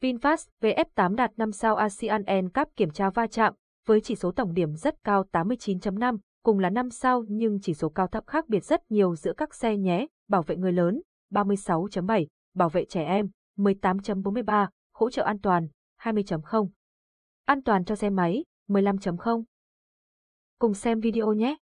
VinFast VF8 đạt 5 sao ASEAN NCAP kiểm tra va chạm, với chỉ số tổng điểm rất cao 89.5, cùng là 5 sao nhưng chỉ số cao thấp khác biệt rất nhiều giữa các xe nhé, bảo vệ người lớn 36.7, bảo vệ trẻ em 18.43, hỗ trợ an toàn 20.0, an toàn cho xe máy 15.0. Cùng xem video nhé!